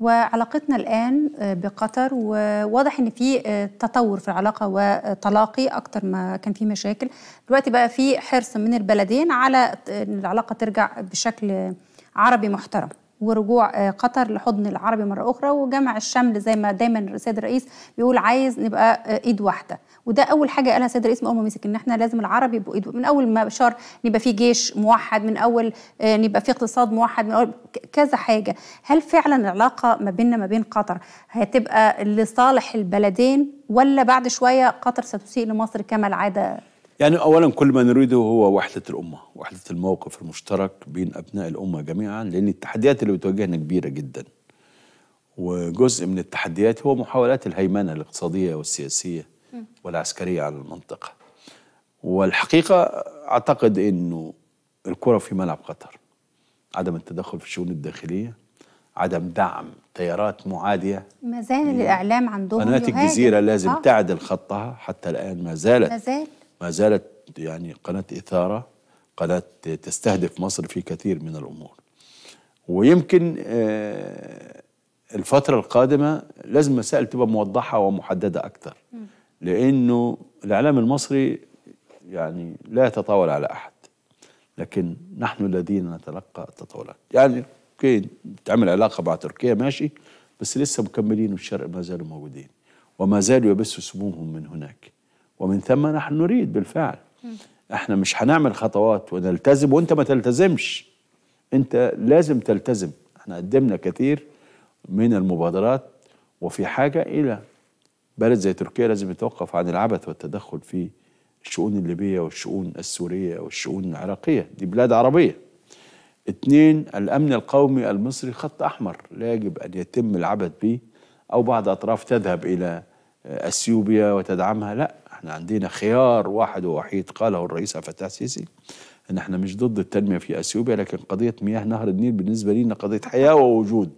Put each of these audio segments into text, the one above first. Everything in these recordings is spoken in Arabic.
وعلاقتنا الآن آه، بقطر وواضح إن في آه، تطور في العلاقة وتلاقي أكتر ما كان في مشاكل دلوقتي بقى في حرص من البلدين على ان العلاقة ترجع بشكل عربي محترم ورجوع آه، قطر لحضن العربي مرة أخرى وجمع الشمل زي ما دايما السيد الرئيس بيقول عايز نبقى إيد واحدة وده أول حاجة قالها السيد الرئيس من أول ما مسك إن إحنا لازم العربي يبقوا إيد من أول ما شار نبقى في جيش موحد من أول نبقى في اقتصاد موحد من أول كذا حاجه هل فعلا العلاقه ما بيننا ما بين قطر هتبقى لصالح البلدين ولا بعد شويه قطر ستسيء لمصر كما العاده يعني اولا كل ما نريده هو وحده الامه وحده الموقف المشترك بين ابناء الامه جميعا لان التحديات اللي بتواجهنا كبيره جدا وجزء من التحديات هو محاولات الهيمنه الاقتصاديه والسياسيه والعسكريه على المنطقه والحقيقه اعتقد انه الكره في ملعب قطر عدم التدخل في الشؤون الداخلية عدم دعم تيارات معادية ما زال يعني الإعلام عندهم قناة الجزيرة لازم آه. تعدل خطها حتى الآن ما زالت ما, ما زالت يعني قناة إثارة قناة تستهدف مصر في كثير من الأمور ويمكن آه، الفترة القادمة لازم مسائل تبقى موضحة ومحددة أكثر لأنه الإعلام المصري يعني لا يتطاول على أحد لكن نحن الذين نتلقى التطاولات يعني اوكي تعمل علاقه مع تركيا ماشي بس لسه مكملين الشرق ما زالوا موجودين وما زالوا يبثوا سمومهم من هناك ومن ثم نحن نريد بالفعل احنا مش هنعمل خطوات ونلتزم وانت ما تلتزمش انت لازم تلتزم احنا قدمنا كثير من المبادرات وفي حاجه الى بلد زي تركيا لازم يتوقف عن العبث والتدخل في الشؤون الليبية والشؤون السورية والشؤون العراقية دي بلاد عربية اثنين الأمن القومي المصري خط أحمر لا يجب أن يتم العبث به أو بعض أطراف تذهب إلى آه، أثيوبيا وتدعمها لا احنا عندنا خيار واحد ووحيد قاله الرئيس عفتاح السيسي ان احنا مش ضد التنميه في اثيوبيا لكن قضيه مياه نهر النيل بالنسبه لنا قضيه حياه ووجود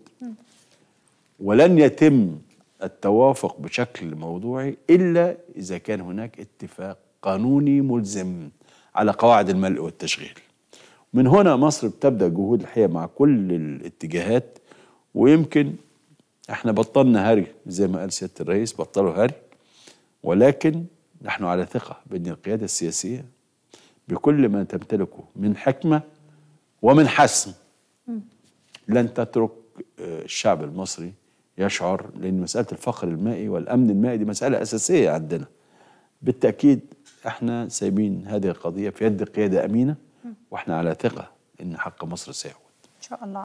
ولن يتم التوافق بشكل موضوعي الا اذا كان هناك اتفاق قانوني ملزم على قواعد الملء والتشغيل من هنا مصر بتبدأ جهود الحقيقة مع كل الاتجاهات ويمكن احنا بطلنا هري زي ما قال سيادة الرئيس بطلوا هري ولكن نحن على ثقة بأن القيادة السياسية بكل ما تمتلكه من حكمة ومن حسم لن تترك آه، الشعب المصري يشعر لأن مسألة الفقر المائي والأمن المائي دي مسألة أساسية عندنا بالتأكيد احنا سايبين هذه القضيه في يد قياده امينه واحنا على ثقه ان حق مصر سيعود ان شاء الله